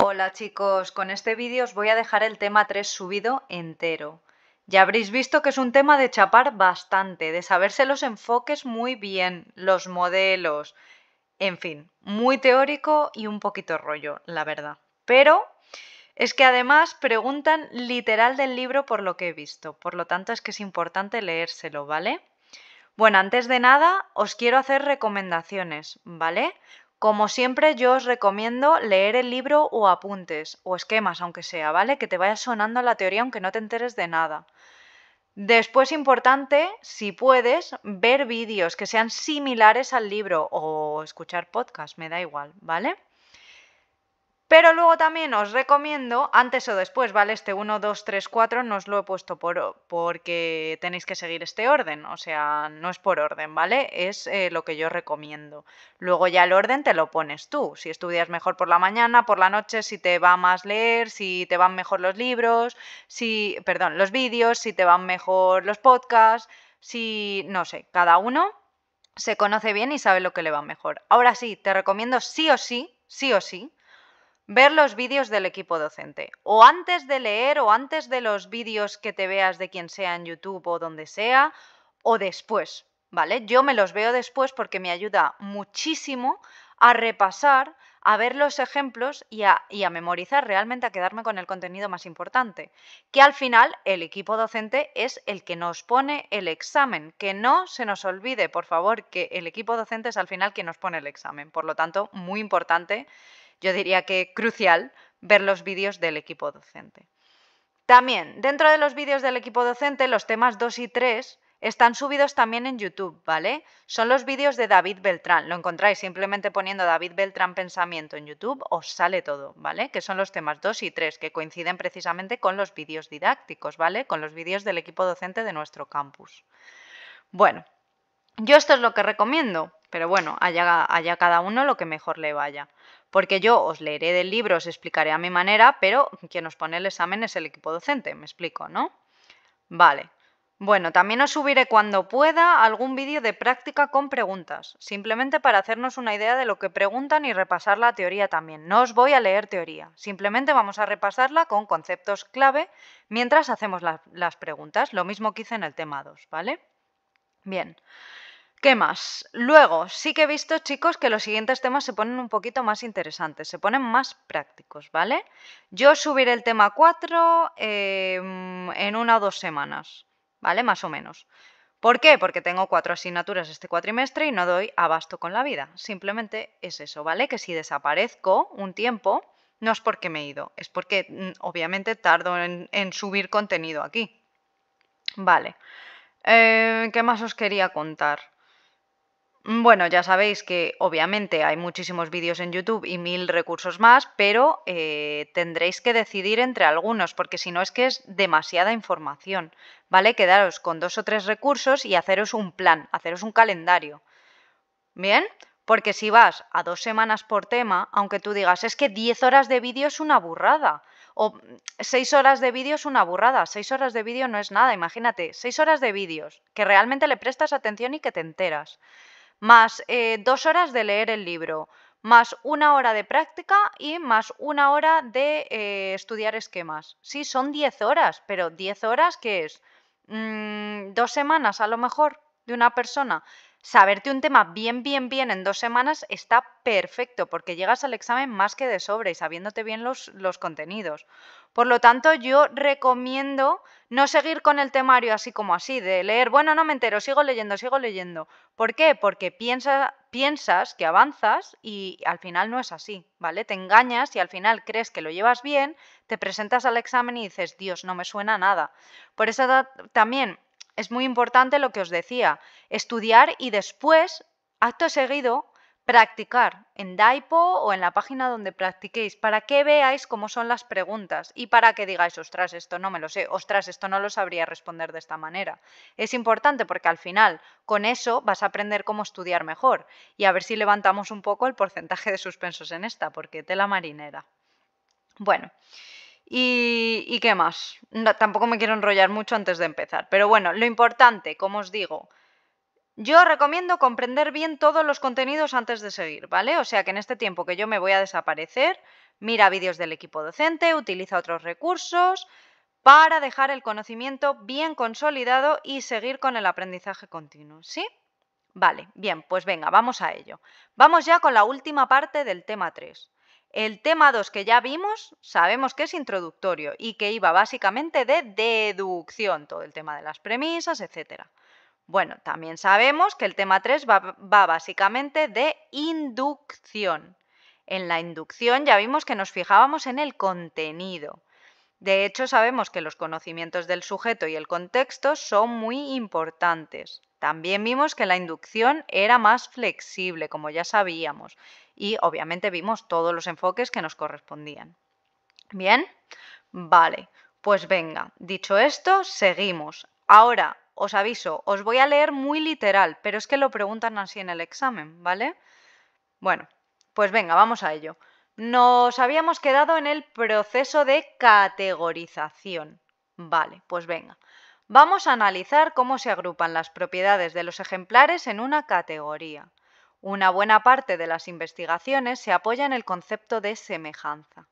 Hola chicos, con este vídeo os voy a dejar el tema 3 subido entero. Ya habréis visto que es un tema de chapar bastante, de saberse los enfoques muy bien, los modelos, en fin, muy teórico y un poquito rollo, la verdad. Pero es que además preguntan literal del libro por lo que he visto, por lo tanto es que es importante leérselo, ¿vale? Bueno, antes de nada, os quiero hacer recomendaciones, ¿vale? Como siempre, yo os recomiendo leer el libro o apuntes, o esquemas, aunque sea, ¿vale? Que te vaya sonando la teoría aunque no te enteres de nada. Después, importante, si puedes, ver vídeos que sean similares al libro o escuchar podcast, me da igual, ¿vale? Pero luego también os recomiendo, antes o después, ¿vale? Este 1, 2, 3, 4 no os lo he puesto por, porque tenéis que seguir este orden, o sea, no es por orden, ¿vale? Es eh, lo que yo recomiendo. Luego ya el orden te lo pones tú, si estudias mejor por la mañana, por la noche, si te va más leer, si te van mejor los libros, si, perdón, los vídeos, si te van mejor los podcasts, si, no sé, cada uno se conoce bien y sabe lo que le va mejor. Ahora sí, te recomiendo sí o sí, sí o sí, ver los vídeos del equipo docente. O antes de leer o antes de los vídeos que te veas de quien sea en YouTube o donde sea, o después, ¿vale? Yo me los veo después porque me ayuda muchísimo a repasar, a ver los ejemplos y a, y a memorizar realmente, a quedarme con el contenido más importante. Que al final el equipo docente es el que nos pone el examen. Que no se nos olvide, por favor, que el equipo docente es al final quien nos pone el examen. Por lo tanto, muy importante yo diría que crucial, ver los vídeos del equipo docente. También, dentro de los vídeos del equipo docente, los temas 2 y 3 están subidos también en YouTube, ¿vale? Son los vídeos de David Beltrán. Lo encontráis simplemente poniendo David Beltrán Pensamiento en YouTube, os sale todo, ¿vale? Que son los temas 2 y 3, que coinciden precisamente con los vídeos didácticos, ¿vale? Con los vídeos del equipo docente de nuestro campus. Bueno, yo esto es lo que recomiendo, pero bueno, allá, allá cada uno lo que mejor le vaya porque yo os leeré del libro, os explicaré a mi manera, pero quien os pone el examen es el equipo docente, me explico, ¿no? Vale. Bueno, también os subiré cuando pueda algún vídeo de práctica con preguntas, simplemente para hacernos una idea de lo que preguntan y repasar la teoría también. No os voy a leer teoría, simplemente vamos a repasarla con conceptos clave mientras hacemos las preguntas, lo mismo que hice en el tema 2, ¿vale? Bien. ¿Qué más? Luego, sí que he visto, chicos, que los siguientes temas se ponen un poquito más interesantes, se ponen más prácticos, ¿vale? Yo subiré el tema 4 em, en una o dos semanas, ¿vale? Más o menos. ¿Por qué? Porque tengo cuatro asignaturas este cuatrimestre y no doy abasto con la vida. Simplemente es eso, ¿vale? Que si desaparezco un tiempo, no es porque me he ido, es porque mm, obviamente tardo en, subir contenido aquí. Vale. Eh, ¿Qué más os quería contar? Mm, bueno, ya sabéis que obviamente hay muchísimos vídeos en YouTube y mil recursos más, pero eh, tendréis que decidir entre algunos, porque si no es que es demasiada información, ¿vale? Quedaros con dos o tres recursos y haceros un plan, haceros un calendario. ¿Bien? Porque si vas a dos semanas por tema, aunque tú digas, es que diez horas de vídeo es una burrada, o mm, seis horas de vídeo es una burrada, seis horas de vídeo no es nada, imagínate, seis horas de vídeos, que realmente le prestas atención y que te enteras más eh, dos horas de leer el libro, más una hora de práctica y más una hora de eh, estudiar esquemas. Sí, son diez horas, pero diez horas que es mm, dos semanas a lo mejor de una persona saberte un tema bien, bien, bien en dos semanas está perfecto porque llegas al examen más que de sobre y sabiéndote bien los, los contenidos. Por lo tanto, yo recomiendo no seguir con el temario así como así, de leer, bueno, no me entero, sigo leyendo, sigo leyendo. ¿Por qué? Porque piensas que avanzas y al final no es así, ¿vale? Te engañas y al final crees que lo llevas bien, te presentas al examen y dices, Dios, no me suena nada. Por eso también es muy importante lo que os decía, estudiar y después, acto seguido, practicar en Daipo o en la página donde practiquéis para que veáis cómo son las preguntas y para que digáis, ostras, esto no me lo sé, ostras, esto no lo sabría responder de esta manera. Es importante porque al final con eso vas a aprender cómo estudiar mejor y a ver si levantamos un poco el porcentaje de suspensos en esta, porque tela marinera. Bueno. ¿Y, qué más? tampoco me quiero enrollar mucho antes de empezar, pero bueno, lo importante, como os digo, yo recomiendo comprender bien todos los contenidos antes de seguir, ¿vale? O sea que en este tiempo que yo me voy a desaparecer, mira vídeos del equipo docente, utiliza otros recursos para dejar el conocimiento bien consolidado y seguir con el aprendizaje continuo, ¿sí? Vale, bien, pues venga, vamos a ello. Vamos ya con la última parte del tema 3. El tema 2 que ya vimos, sabemos que es introductorio y que iba básicamente de deducción, todo el tema de las premisas, etc. Bueno, también sabemos que el tema 3 va, va básicamente de inducción. En la inducción ya vimos que nos fijábamos en el contenido. De hecho, sabemos que los conocimientos del sujeto y el contexto son muy importantes. También vimos que la inducción era más flexible, como ya sabíamos, y obviamente vimos todos los enfoques que nos correspondían. ¿Bien? Vale, pues venga, dicho esto, seguimos. Ahora, os aviso, os voy a leer muy literal, pero es que lo preguntan así en el examen, ¿vale? Bueno, pues venga, vamos a ello. Nos habíamos quedado en el proceso de categorización. Vale, pues venga. Vamos a analizar cómo se agrupan las propiedades de los ejemplares en una categoría. Una buena parte de las investigaciones se apoya en el concepto de semejanza.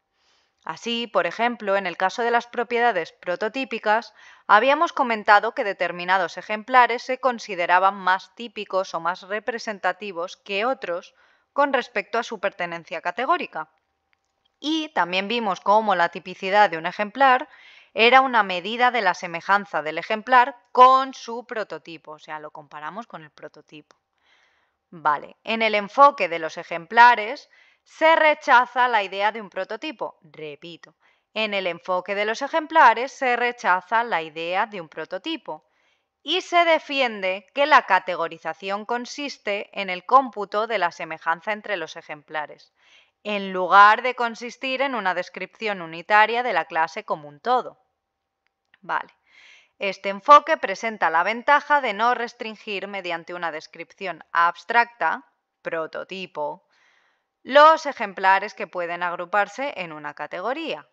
Así, por ejemplo, en el caso de las propiedades prototípicas, habíamos comentado que determinados ejemplares se consideraban más típicos o más representativos que otros con respecto a su pertenencia categórica. Y también vimos cómo la tipicidad de un ejemplar era una medida de la semejanza del ejemplar con su prototipo, o sea, lo comparamos con el prototipo. Vale, en el enfoque de los ejemplares se rechaza la idea de un prototipo, repito, en el enfoque de los ejemplares se rechaza la idea de un prototipo y se defiende que la categorización consiste en el cómputo de la semejanza entre los ejemplares, en lugar de consistir en una descripción unitaria de la clase como un todo. Este enfoque presenta la ventaja de no restringir mediante una descripción abstracta, prototipo, los ejemplares que pueden agruparse en una categoría.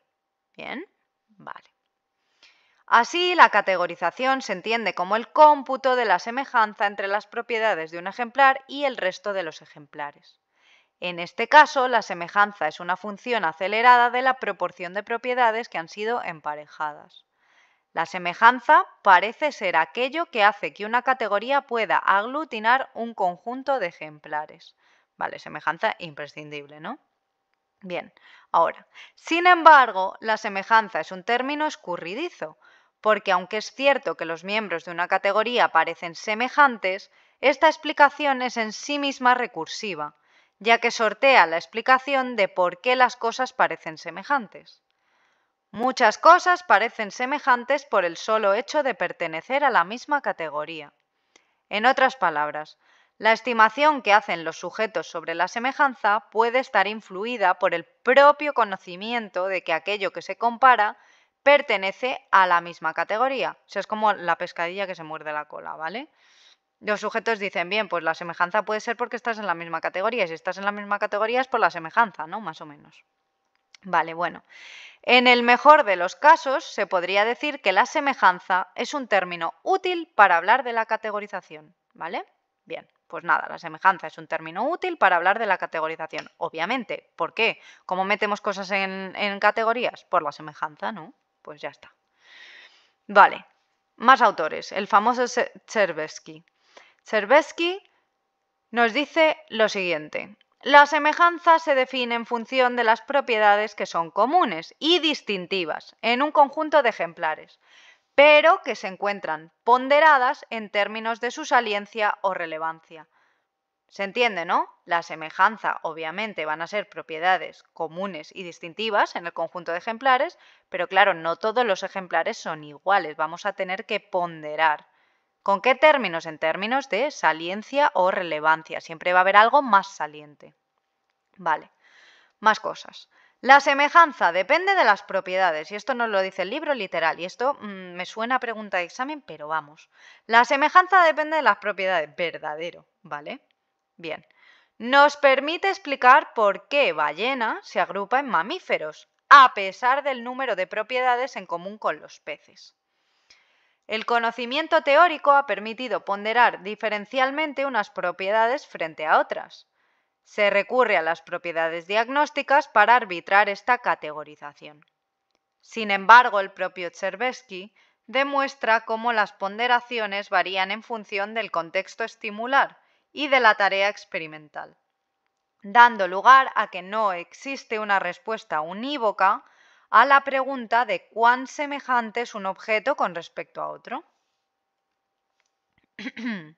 ¿Bien? Vale. Así, la categorización se entiende como el cómputo de la semejanza entre las propiedades de un ejemplar y el resto de los ejemplares. En este caso, la semejanza es una función acelerada de la proporción de propiedades que han sido emparejadas. La semejanza parece ser aquello que hace que una categoría pueda aglutinar un conjunto de ejemplares. Vale, semejanza imprescindible, ¿no? Bien, ahora, sin embargo, la semejanza es un término escurridizo, porque aunque es cierto que los miembros de una categoría parecen semejantes, esta explicación es en sí misma recursiva, ya que sortea la explicación de por qué las cosas parecen semejantes. Muchas cosas parecen semejantes por el solo hecho de pertenecer a la misma categoría. En otras palabras, la estimación que hacen los sujetos sobre la semejanza puede estar influida por el propio conocimiento de que aquello que se compara pertenece a la misma categoría. O es como la pescadilla que se muerde la cola, ¿vale? Los sujetos dicen, bien, pues la semejanza puede ser porque estás en la misma categoría, y si estás en la misma categoría es por la semejanza, ¿no? Más o menos. Vale, bueno. En el mejor de los casos, se podría decir que la semejanza es un término útil para hablar de la categorización, ¿vale? Bien, pues nada, la semejanza es un término útil para hablar de la categorización, obviamente. ¿Por qué? ¿Cómo metemos cosas en, categorías? Por la semejanza, ¿no? Pues ya está. Vale, más autores, el famoso Chervesky. Chervesky nos dice lo siguiente. La semejanza se define en función de las propiedades que son comunes y distintivas en un conjunto de ejemplares, pero que se encuentran ponderadas en términos de su saliencia o relevancia. Se entiende, ¿no? La semejanza obviamente van a ser propiedades comunes y distintivas en el conjunto de ejemplares, pero claro, no todos los ejemplares son iguales, vamos a tener que ponderar ¿Con qué términos? En términos de saliencia o relevancia. Siempre va a haber algo más saliente. Vale, más cosas. La semejanza depende de las propiedades, y esto nos lo dice el libro literal, y esto mm, me suena a pregunta de examen, pero vamos. La semejanza depende de las propiedades, verdadero, ¿vale? Bien. Nos permite explicar por qué ballena se agrupa en mamíferos, a pesar del número de propiedades en común con los peces. El conocimiento teórico ha permitido ponderar diferencialmente unas propiedades frente a otras. Se recurre a las propiedades diagnósticas para arbitrar esta categorización. Sin embargo, el propio Chervesky demuestra cómo las ponderaciones varían en función del contexto estimular y de la tarea experimental, dando lugar a que no existe una respuesta unívoca a la pregunta de cuán semejante es un objeto con respecto a otro.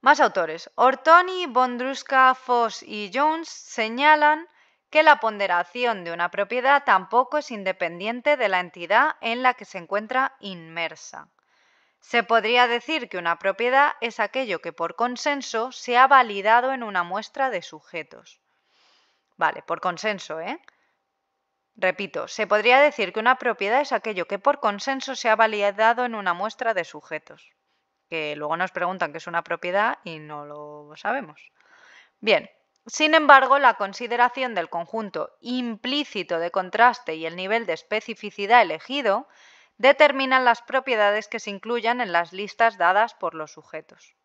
Más autores. Ortoni, Bondruska, Foss y Jones señalan que la ponderación de una propiedad tampoco es independiente de la entidad en la que se encuentra inmersa. Se podría decir que una propiedad es aquello que por consenso se ha validado en una muestra de sujetos. Vale, por consenso, ¿eh? Repito, se podría decir que una propiedad es aquello que por consenso se ha validado en una muestra de sujetos, que luego nos preguntan qué es una propiedad y no lo sabemos. Bien, sin embargo, la consideración del conjunto implícito de contraste y el nivel de especificidad elegido determinan las propiedades que se incluyan en las listas dadas por los sujetos.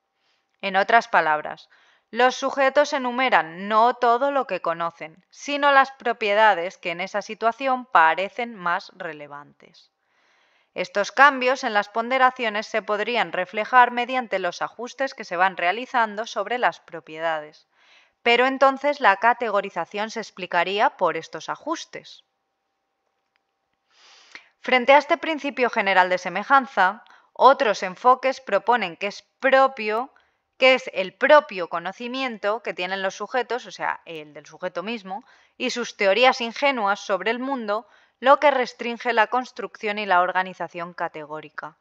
En otras palabras, los sujetos enumeran no todo lo que conocen, sino las propiedades que en esa situación parecen más relevantes. Estos cambios en las ponderaciones se podrían reflejar mediante los ajustes que se van realizando sobre las propiedades, pero entonces la categorización se explicaría por estos ajustes. Frente a este principio general de semejanza, otros enfoques proponen que es propio que es el propio conocimiento que tienen los sujetos, o sea, el del sujeto mismo, y sus teorías ingenuas sobre el mundo, lo que restringe la construcción y la organización categórica.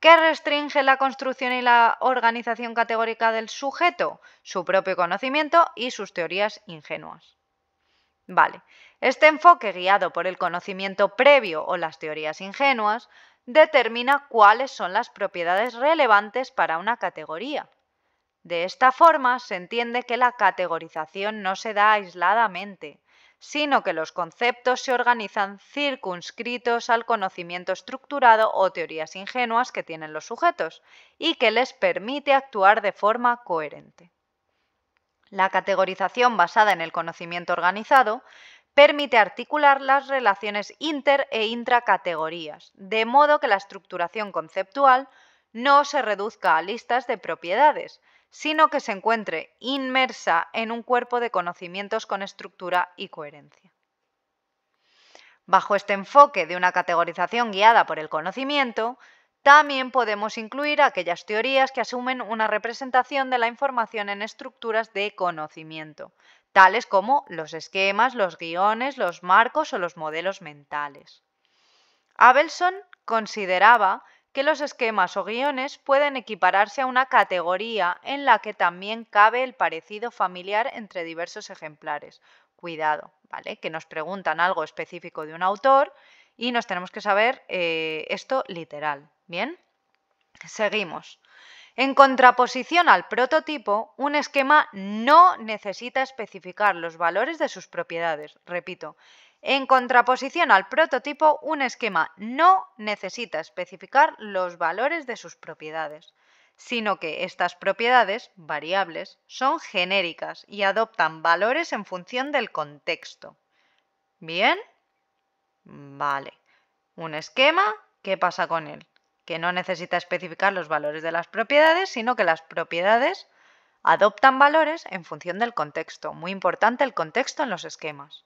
¿Qué restringe la construcción y la organización categórica del sujeto? Su propio conocimiento y sus teorías ingenuas. Vale, este enfoque guiado por el conocimiento previo o las teorías ingenuas determina cuáles son las propiedades relevantes para una categoría de esta forma se entiende que la categorización no se da aisladamente, sino que los conceptos se organizan circunscritos al conocimiento estructurado o teorías ingenuas que tienen los sujetos y que les permite actuar de forma coherente. La categorización basada en el conocimiento organizado permite articular las relaciones inter e intracategorías, de modo que la estructuración conceptual no se reduzca a listas de propiedades, sino que se encuentre inmersa en un cuerpo de conocimientos con estructura y coherencia. Bajo este enfoque de una categorización guiada por el conocimiento, también podemos incluir aquellas teorías que asumen una representación de la información en estructuras de conocimiento, tales como los esquemas, los guiones, los marcos o los modelos mentales. Abelson consideraba que los esquemas o guiones pueden equipararse a una categoría en la que también cabe el parecido familiar entre diversos ejemplares. Cuidado, ¿vale? Que nos preguntan algo específico de un autor y nos tenemos que saber eh, esto literal, ¿bien? Seguimos. En contraposición al prototipo, un esquema no necesita especificar los valores de sus propiedades. Repito, en contraposición al prototipo, un esquema no necesita especificar los valores de sus propiedades, sino que estas propiedades, variables, son genéricas y adoptan valores en función del contexto. ¿Bien? Vale. Un esquema, ¿qué pasa con él? Que no necesita especificar los valores de las propiedades, sino que las propiedades adoptan valores en función del contexto. Muy importante el contexto en los esquemas.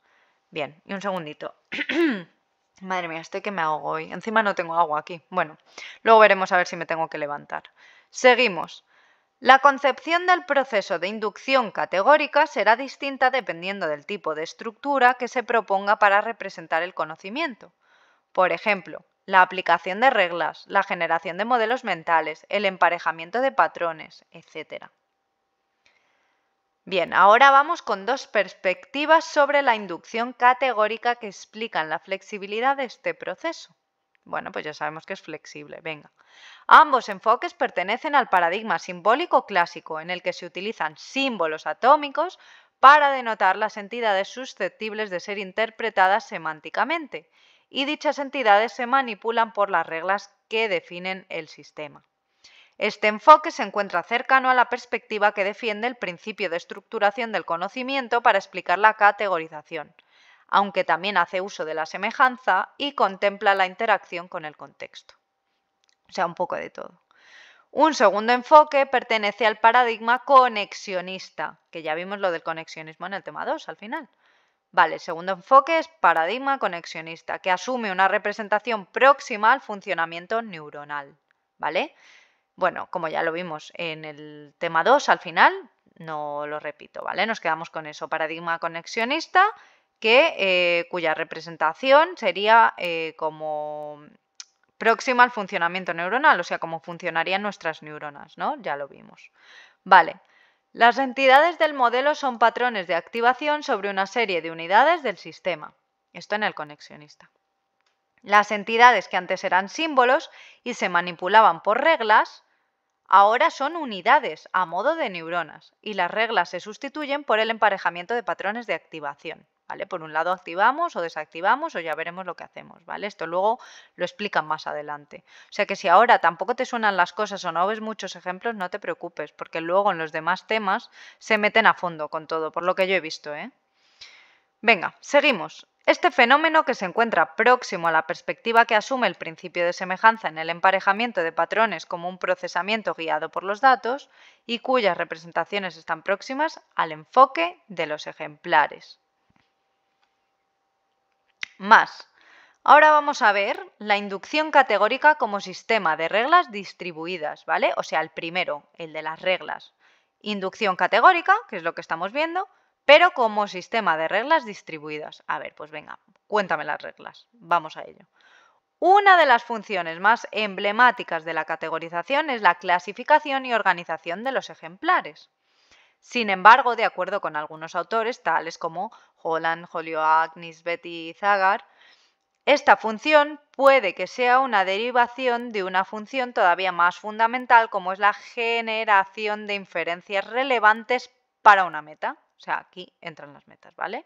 Bien, y un segundito. Madre mía, estoy que me ahogo hoy. Encima no tengo agua aquí. Bueno, luego veremos a ver si me tengo que levantar. Seguimos. La concepción del proceso de inducción categórica será distinta dependiendo del tipo de estructura que se proponga para representar el conocimiento. Por ejemplo, la aplicación de reglas, la generación de modelos mentales, el emparejamiento de patrones, etc. Bien, ahora vamos con dos perspectivas sobre la inducción categórica que explican la flexibilidad de este proceso. Bueno, pues ya sabemos que es flexible, venga. Ambos enfoques pertenecen al paradigma simbólico clásico, en el que se utilizan símbolos atómicos para denotar las entidades susceptibles de ser interpretadas semánticamente, y dichas entidades se manipulan por las reglas que definen el sistema. Este enfoque se encuentra cercano a la perspectiva que defiende el principio de estructuración del conocimiento para explicar la categorización, aunque también hace uso de la semejanza y contempla la interacción con el contexto. O sea, un poco de todo. Un segundo enfoque pertenece al paradigma conexionista, que ya vimos lo del conexionismo en el tema 2 al final. Vale, el segundo enfoque es paradigma conexionista, que asume una representación próxima al funcionamiento neuronal, ¿vale? Bueno, como ya lo vimos en el tema 2 al final, no lo repito, ¿vale? Nos quedamos con eso, paradigma conexionista, que, eh, cuya representación sería eh, como próxima al funcionamiento neuronal, o sea, cómo funcionarían nuestras neuronas, ¿no? Ya lo vimos. Vale. Las entidades del modelo son patrones de activación sobre una serie de unidades del sistema. Esto en el conexionista. Las entidades que antes eran símbolos y se manipulaban por reglas, Ahora son unidades a modo de neuronas y las reglas se sustituyen por el emparejamiento de patrones de activación. ¿Vale? Por un lado activamos o desactivamos o ya veremos lo que hacemos, ¿vale? Esto luego lo explican más adelante. O sea que si ahora tampoco te suenan las cosas o no ves muchos ejemplos, no te preocupes, porque luego en los demás temas se meten a fondo con todo, por lo que yo he visto, ¿eh? Venga, seguimos. Este fenómeno, que se encuentra próximo a la perspectiva que asume el principio de semejanza en el emparejamiento de patrones como un procesamiento guiado por los datos y cuyas representaciones están próximas al enfoque de los ejemplares. Más. Ahora vamos a ver la inducción categórica como sistema de reglas distribuidas, ¿vale? O sea, el primero, el de las reglas. Inducción categórica, que es lo que estamos viendo, pero como sistema de reglas distribuidas. A ver, pues venga, cuéntame las reglas, vamos a ello. Una de las funciones más emblemáticas de la categorización es la clasificación y organización de los ejemplares. Sin embargo, de acuerdo con algunos autores, tales como Holland, Agnes, Betty y Zagar, esta función puede que sea una derivación de una función todavía más fundamental como es la generación de inferencias relevantes para una meta. O sea, aquí entran las metas, ¿vale?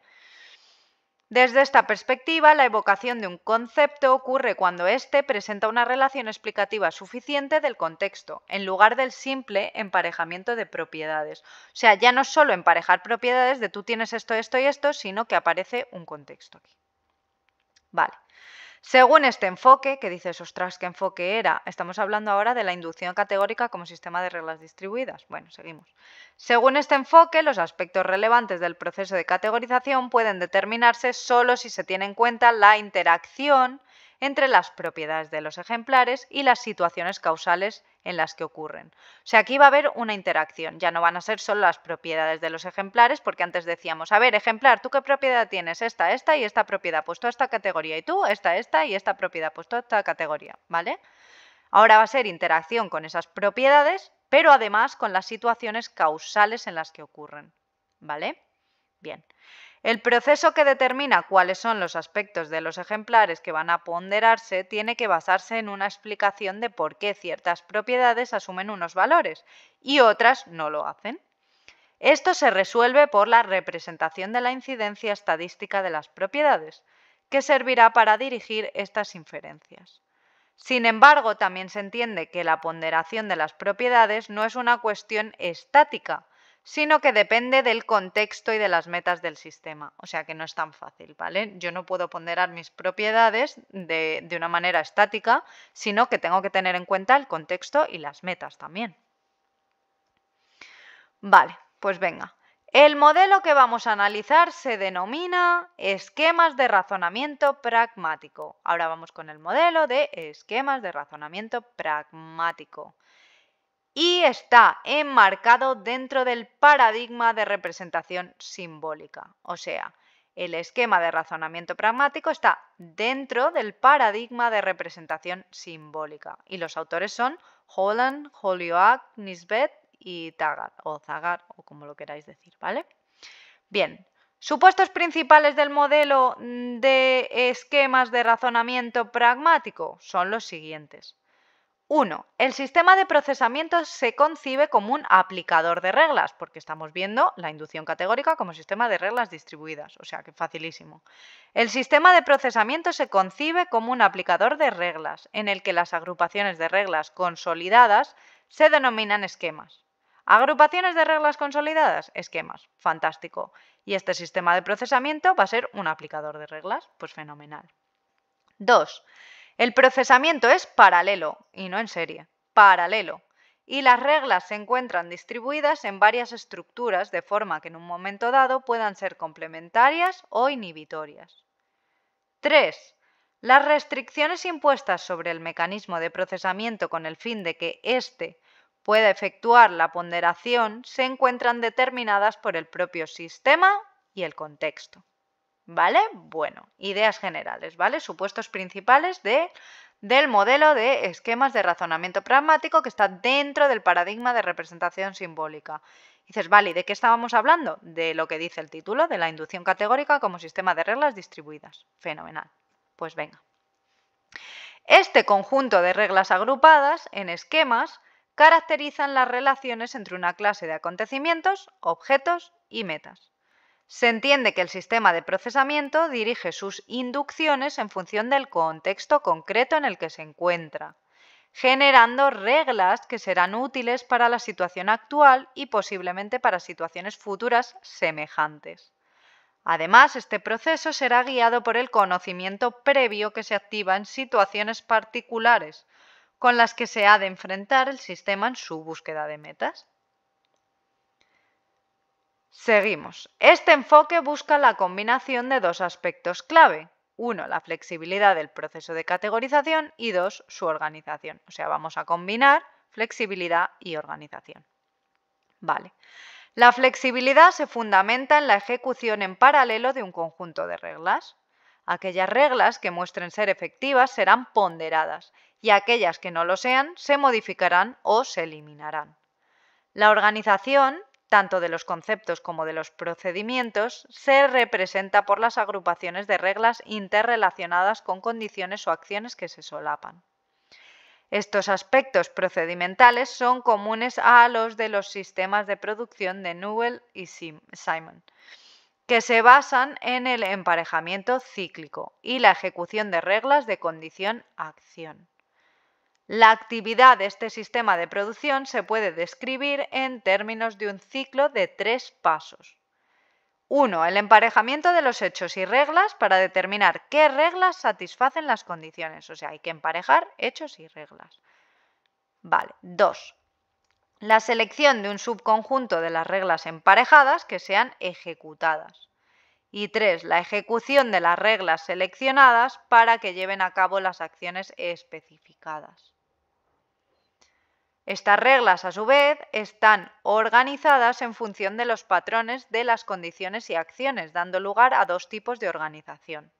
Desde esta perspectiva, la evocación de un concepto ocurre cuando éste presenta una relación explicativa suficiente del contexto, en lugar del simple emparejamiento de propiedades. O sea, ya no solo emparejar propiedades de tú tienes esto, esto y esto, sino que aparece un contexto aquí. Vale. Según este enfoque, que dices, ostras, ¿qué enfoque era? Estamos hablando ahora de la inducción categórica como sistema de reglas distribuidas. Bueno, seguimos. Según este enfoque, los aspectos relevantes del proceso de categorización pueden determinarse solo si se tiene en cuenta la interacción entre las propiedades de los ejemplares y las situaciones causales en las que ocurren. O sea, aquí va a haber una interacción, ya no van a ser solo las propiedades de los ejemplares, porque antes decíamos, a ver, ejemplar, ¿tú qué propiedad tienes? Esta, esta y esta propiedad, puesto a esta categoría, y tú, esta, esta y esta propiedad, puesto esta categoría, ¿vale? Ahora va a ser interacción con esas propiedades, pero además con las situaciones causales en las que ocurren, ¿vale? Bien. El proceso que determina cuáles son los aspectos de los ejemplares que van a ponderarse tiene que basarse en una explicación de por qué ciertas propiedades asumen unos valores y otras no lo hacen. Esto se resuelve por la representación de la incidencia estadística de las propiedades, que servirá para dirigir estas inferencias. Sin embargo, también se entiende que la ponderación de las propiedades no es una cuestión estática, sino que depende del contexto y de las metas del sistema. O sea que no es tan fácil, ¿vale? Yo no puedo ponderar mis propiedades de, de una manera estática, sino que tengo que tener en cuenta el contexto y las metas también. Vale, pues venga. El modelo que vamos a analizar se denomina esquemas de razonamiento pragmático. Ahora vamos con el modelo de esquemas de razonamiento pragmático y está enmarcado dentro del paradigma de representación simbólica. O sea, el esquema de razonamiento pragmático está dentro del paradigma de representación simbólica y los autores son Holland, Holyoak, Nisbet y Taggart o Zagar o como lo queráis decir, ¿vale? Bien, supuestos principales del modelo mm, de esquemas de razonamiento pragmático son los siguientes. 1. El sistema de procesamiento se concibe como un aplicador de reglas, porque estamos viendo la inducción categórica como sistema de reglas distribuidas, o sea que facilísimo. El sistema de procesamiento se concibe como un aplicador de reglas, en el que las agrupaciones de reglas consolidadas se denominan esquemas. Agrupaciones de reglas consolidadas, esquemas, fantástico. Y este sistema de procesamiento va a ser un aplicador de reglas, pues fenomenal. 2. El procesamiento es paralelo, y no en serie, paralelo. Y las reglas se encuentran distribuidas en varias estructuras de forma que en un momento dado puedan ser complementarias o inhibitorias. 3. Las restricciones impuestas sobre el mecanismo de procesamiento con el fin de que éste pueda efectuar la ponderación se encuentran determinadas por el propio sistema y el contexto. ¿Vale? Bueno, ideas generales, ¿vale? Supuestos principales del modelo de esquemas de razonamiento pragmático que está dentro del paradigma de representación simbólica. dices, vale, ¿y de qué estábamos hablando? De lo que dice el título, de la inducción categórica como sistema de reglas distribuidas. Fenomenal. Pues venga. Este conjunto de reglas agrupadas en esquemas caracterizan las relaciones entre una clase de acontecimientos, objetos y metas. Se entiende que el sistema de procesamiento dirige sus inducciones en función del contexto concreto en el que se encuentra, generando reglas que serán útiles para la situación actual y posiblemente para situaciones futuras semejantes. Además, este proceso será guiado por el conocimiento previo que se activa en situaciones particulares con las que se ha de enfrentar el sistema en su búsqueda de metas. Seguimos. Este enfoque busca la combinación de dos aspectos clave. Uno, la flexibilidad del proceso de categorización y dos, su organización. O sea, vamos a combinar flexibilidad y organización. Vale. La flexibilidad se fundamenta en la ejecución en paralelo de un conjunto de reglas. Aquellas reglas que muestren ser efectivas serán ponderadas y aquellas que no lo sean se modificarán o se eliminarán. La organización tanto de los conceptos como de los procedimientos, se representa por las agrupaciones de reglas interrelacionadas con condiciones o acciones que se solapan. Estos aspectos procedimentales son comunes a los de los sistemas de producción de Newell y Simon, que se basan en el emparejamiento cíclico y la ejecución de reglas de condición-acción. La actividad de este sistema de producción se puede describir en términos de un ciclo de tres pasos. 1. El emparejamiento de los hechos y reglas para determinar qué reglas satisfacen las condiciones. O sea, hay que emparejar hechos y reglas. Vale. 2. La selección de un subconjunto de las reglas emparejadas que sean ejecutadas. Y 3. La ejecución de las reglas seleccionadas para que lleven a cabo las acciones especificadas. Estas reglas, a su vez, están organizadas en función de los patrones de las condiciones y acciones, dando lugar a dos tipos de organización.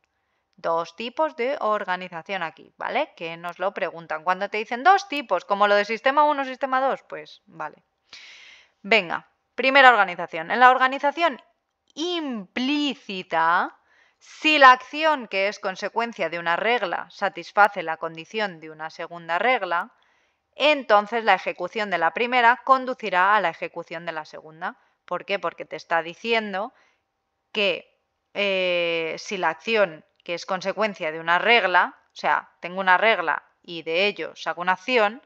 Dos tipos de organización aquí, ¿vale? Que nos lo preguntan. Cuando te dicen dos tipos, como lo de sistema 1, sistema 2, pues vale. Venga, primera organización. En la organización implícita, si la acción que es consecuencia de una regla satisface la condición de una segunda regla, entonces la ejecución de la primera conducirá a la ejecución de la segunda. ¿Por qué? Porque te está diciendo que eh, si la acción que es consecuencia de una regla, o sea, tengo una regla y de ello saco una acción,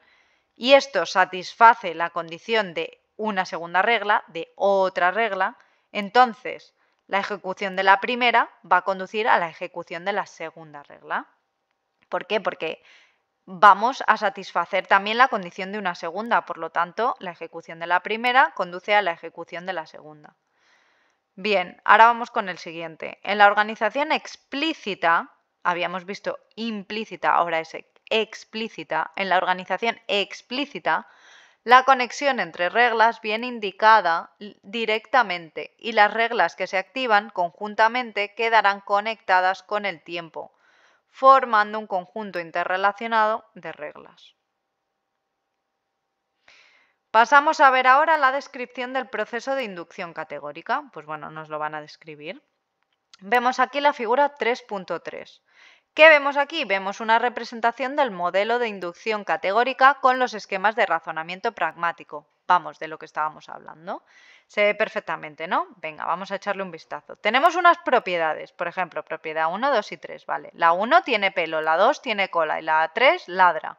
y esto satisface la condición de una segunda regla, de otra regla, entonces la ejecución de la primera va a conducir a la ejecución de la segunda regla. ¿Por qué? Porque vamos a satisfacer también la condición de una segunda, por lo tanto, la ejecución de la primera conduce a la ejecución de la segunda. Bien, ahora vamos con el siguiente. En la organización explícita, habíamos visto implícita, ahora es explícita, en la organización explícita, la conexión entre reglas viene indicada directamente y las reglas que se activan conjuntamente quedarán conectadas con el tiempo, formando un conjunto interrelacionado de reglas. Pasamos a ver ahora la descripción del proceso de inducción categórica. Pues bueno, nos lo van a describir. Vemos aquí la figura 3.3. ¿Qué vemos aquí? Vemos una representación del modelo de inducción categórica con los esquemas de razonamiento pragmático, vamos de lo que estábamos hablando. Se ve perfectamente, ¿no? Venga, vamos a echarle un vistazo. Tenemos unas propiedades, por ejemplo, propiedad 1, 2 y 3, ¿vale? La 1 tiene pelo, la 2 tiene cola y la 3 ladra.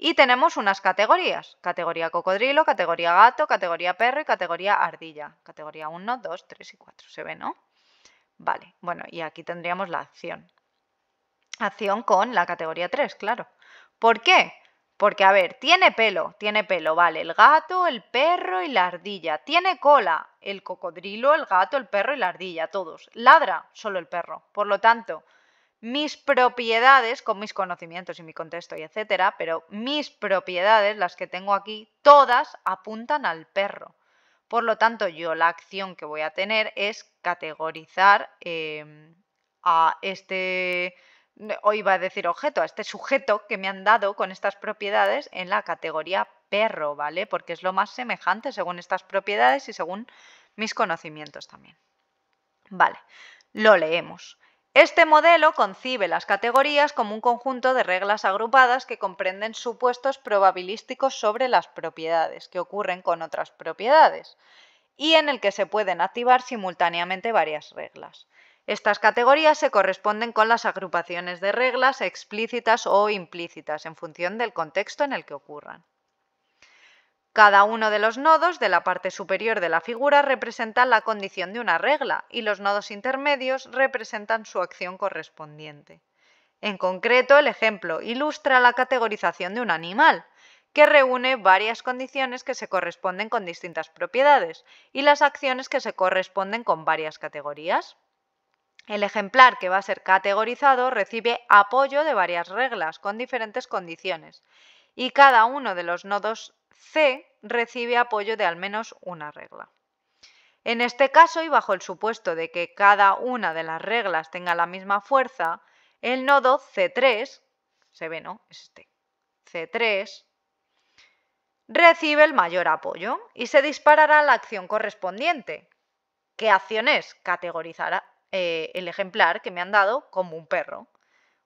Y tenemos unas categorías, categoría cocodrilo, categoría gato, categoría perro y categoría ardilla. Categoría 1, 2, 3 y 4, se ve, ¿no? Vale, bueno, y aquí tendríamos la acción. Acción con la categoría 3, claro. ¿Por qué? Porque, a ver, tiene pelo, tiene pelo, vale, el gato, el perro y la ardilla. Tiene cola, el cocodrilo, el gato, el perro y la ardilla, todos. Ladra, solo el perro. Por lo tanto, mis propiedades, con mis conocimientos y mi contexto y etcétera, pero mis propiedades, las que tengo aquí, todas apuntan al perro. Por lo tanto, yo la acción que voy a tener es categorizar eh, a este o iba a decir objeto, a este sujeto que me han dado con estas propiedades en la categoría perro, ¿vale? Porque es lo más semejante según estas propiedades y según mis conocimientos también. Vale, lo leemos. Este modelo concibe las categorías como un conjunto de reglas agrupadas que comprenden supuestos probabilísticos sobre las propiedades que ocurren con otras propiedades y en el que se pueden activar simultáneamente varias reglas. Estas categorías se corresponden con las agrupaciones de reglas explícitas o implícitas en función del contexto en el que ocurran. Cada uno de los nodos de la parte superior de la figura representa la condición de una regla y los nodos intermedios representan su acción correspondiente. En concreto, el ejemplo ilustra la categorización de un animal, que reúne varias condiciones que se corresponden con distintas propiedades y las acciones que se corresponden con varias categorías. El ejemplar que va a ser categorizado recibe apoyo de varias reglas con diferentes condiciones y cada uno de los nodos C recibe apoyo de al menos una regla. En este caso y bajo el supuesto de que cada una de las reglas tenga la misma fuerza, el nodo C3, se ve, ¿no? este, C3, recibe el mayor apoyo y se disparará la acción correspondiente. ¿Qué acción es? Categorizará, eh, el ejemplar que me han dado como un perro.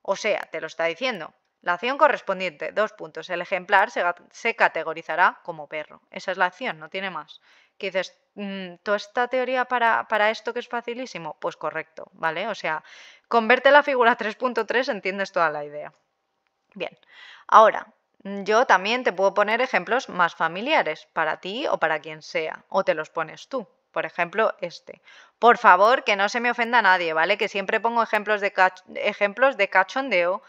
O sea, te lo está diciendo. La acción correspondiente, dos puntos. El ejemplar se, categorizará como perro. Esa es la acción, no tiene más. Que dices, mm, toda esta teoría para, para, esto que es facilísimo? Pues correcto, ¿vale? O sea, converte la figura 3.3, entiendes toda la idea. Bien, ahora, mm, yo también te puedo poner ejemplos más familiares, para ti o para quien sea, o te los pones tú, por ejemplo, este. Por favor, que no se me ofenda nadie, ¿vale? Que siempre pongo ejemplos de, ejemplos de cachondeo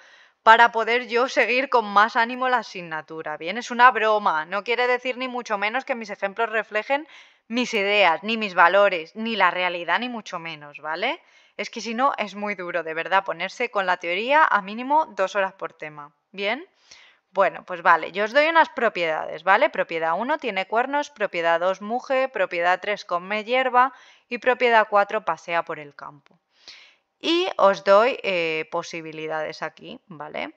para poder yo seguir con más ánimo la asignatura, ¿bien? Es una broma, no quiere decir ni mucho menos que mis ejemplos reflejen mis ideas, ni mis valores, ni la realidad, ni mucho menos, ¿vale? Es que si no, es muy duro, de verdad, ponerse con la teoría a mínimo dos horas por tema, ¿bien? Bueno, pues vale, yo os doy unas propiedades, ¿vale? Propiedad 1 tiene cuernos, propiedad 2 muge, propiedad 3 come hierba y propiedad 4 pasea por el campo. Y os doy eh, posibilidades aquí, ¿vale?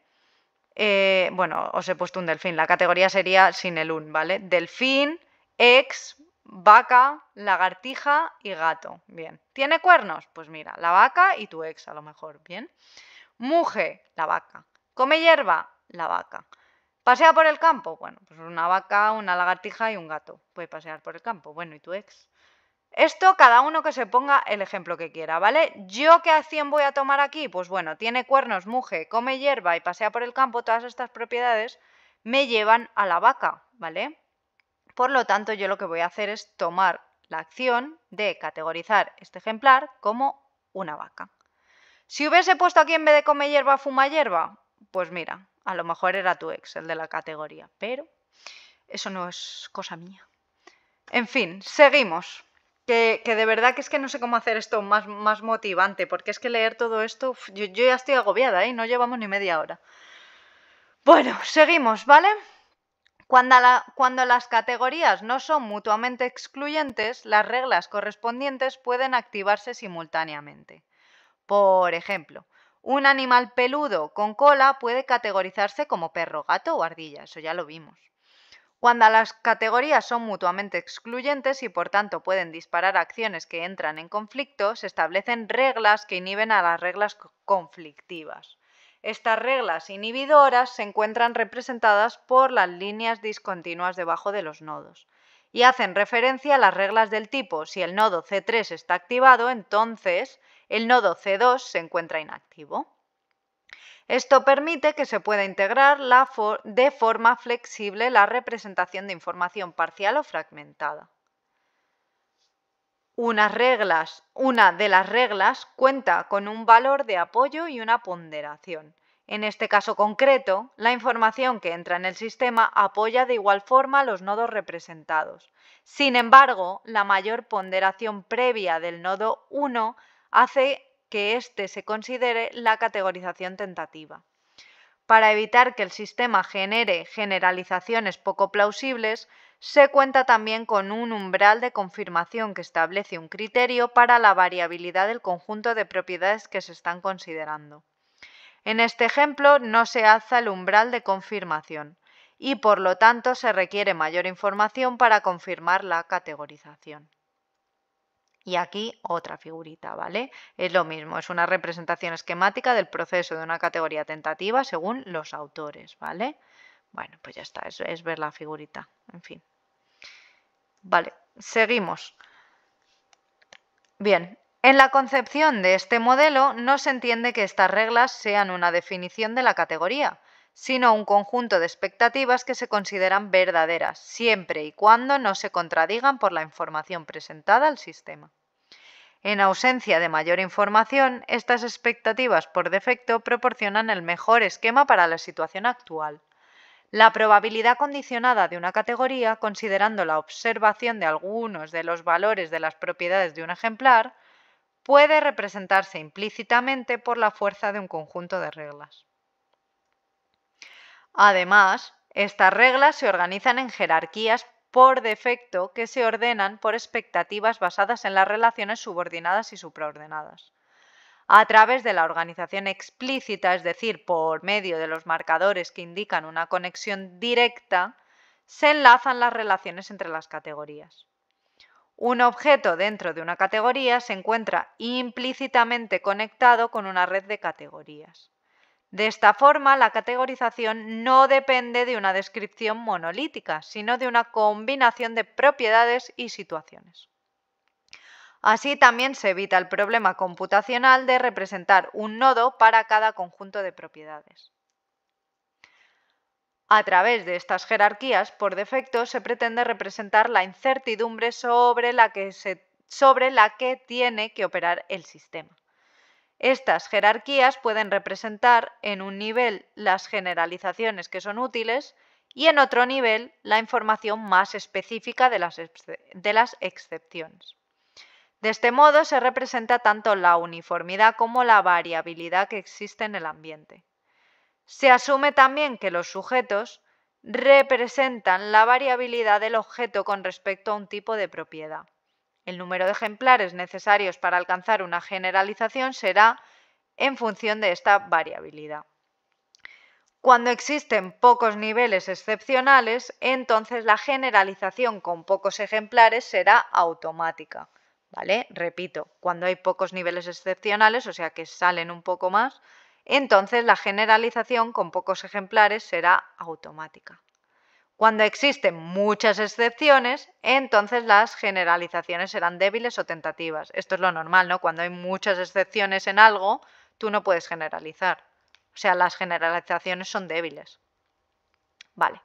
Eh, bueno, os he puesto un delfín, la categoría sería sin el un, ¿vale? Delfín, ex, vaca, lagartija y gato, bien. ¿Tiene cuernos? Pues mira, la vaca y tu ex a lo mejor, bien. Muge, la vaca. Come hierba, la vaca. ¿Pasea por el campo? Bueno, pues una vaca, una lagartija y un gato. Puede pasear por el campo. Bueno, ¿y tu ex? Esto cada uno que se ponga el ejemplo que quiera, ¿vale? ¿Yo qué acción voy a tomar aquí? Pues bueno, tiene cuernos, muge, come hierba y pasea por el campo, todas estas propiedades me llevan a la vaca, ¿vale? Por lo tanto, yo lo que voy a hacer es tomar la acción de categorizar este ejemplar como una vaca. Si hubiese puesto aquí en vez de come hierba, fuma hierba, pues mira, a lo mejor era tu ex, el de la categoría, pero eso no es cosa mía. En fin, seguimos. Que, de verdad que es que no sé cómo hacer esto más, más motivante, porque es que leer todo esto, yo, ya estoy agobiada, ¿eh? No llevamos ni media hora. Bueno, seguimos, ¿vale? cuando, las categorías no son mutuamente excluyentes, las reglas correspondientes pueden activarse simultáneamente. Por ejemplo, un animal peludo con cola puede categorizarse como perro, gato o ardilla, eso ya lo vimos. Cuando las categorías son mutuamente excluyentes y por tanto pueden disparar acciones que entran en conflicto, se establecen reglas que inhiben a las reglas conflictivas. Estas reglas inhibidoras se encuentran representadas por las líneas discontinuas debajo de los nodos y hacen referencia a las reglas del tipo si el nodo C3 está activado, entonces el nodo C2 se encuentra inactivo. Esto permite que se pueda integrar de forma flexible la representación de información parcial o fragmentada. Unas reglas, una de las reglas cuenta con un valor de apoyo y una ponderación. En este caso concreto, la información que entra en el sistema apoya de igual forma los nodos representados. Sin embargo, la mayor ponderación previa del nodo 1 hace que éste se considere la categorización tentativa. Para evitar que el sistema genere generalizaciones poco plausibles, se cuenta también con un umbral de confirmación que establece un criterio para la variabilidad del conjunto de propiedades que se están considerando. En este ejemplo no se alza el umbral de confirmación y por lo tanto se requiere mayor información para confirmar la categorización y aquí otra figurita, ¿vale? Es lo mismo, es una representación esquemática del proceso de una categoría tentativa según los autores, ¿vale? Bueno, pues ya está, es, ver la figurita, en fin. Vale, seguimos. Bien, en la concepción de este modelo no se entiende que estas reglas sean una definición de la categoría, sino un conjunto de expectativas que se consideran verdaderas, siempre y cuando no se contradigan por la información presentada al sistema. En ausencia de mayor información, estas expectativas por defecto proporcionan el mejor esquema para la situación actual. La probabilidad condicionada de una categoría, considerando la observación de algunos de los valores de las propiedades de un ejemplar, puede representarse implícitamente por la fuerza de un conjunto de reglas. Además, estas reglas se organizan en jerarquías por defecto que se ordenan por expectativas basadas en las relaciones subordinadas y supraordenadas. A través de la organización explícita, es decir, por medio de los marcadores que indican una conexión directa, se enlazan las relaciones entre las categorías. Un objeto dentro de una categoría se encuentra implícitamente conectado con una red de categorías. De esta forma, la categorización no depende de una descripción monolítica, sino de una combinación de propiedades y situaciones. Así también se evita el problema computacional de representar un nodo para cada conjunto de propiedades. A través de estas jerarquías, por defecto, se pretende representar la incertidumbre sobre la que, tiene que operar el sistema. Estas jerarquías pueden representar en un nivel las generalizaciones que son útiles y en otro nivel la información más específica de las, excepciones. De este modo se representa tanto la uniformidad como la variabilidad que existe en el ambiente. Se asume también que los sujetos representan la variabilidad del objeto con respecto a un tipo de propiedad. El número de ejemplares necesarios para alcanzar una generalización será en función de esta variabilidad. Cuando existen pocos niveles excepcionales, entonces la generalización con pocos ejemplares será automática. ¿Vale? Repito, cuando hay pocos niveles excepcionales, o sea que salen un poco más, entonces la generalización con pocos ejemplares será automática. Cuando existen muchas excepciones, entonces las generalizaciones serán débiles o tentativas. Esto es lo normal, ¿no? Cuando hay muchas excepciones en algo, tú no puedes generalizar. O sea, las generalizaciones son débiles. Vale.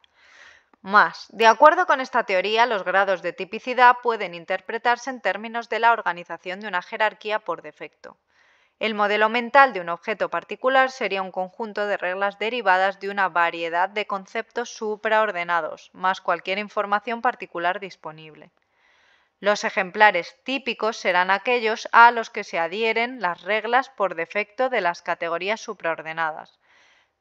Más. De acuerdo con esta teoría, los grados de tipicidad pueden interpretarse en términos de la organización de una jerarquía por defecto. El modelo mental de un objeto particular sería un conjunto de reglas derivadas de una variedad de conceptos supraordenados, más cualquier información particular disponible. Los ejemplares típicos serán aquellos a los que se adhieren las reglas por defecto de las categorías supraordenadas,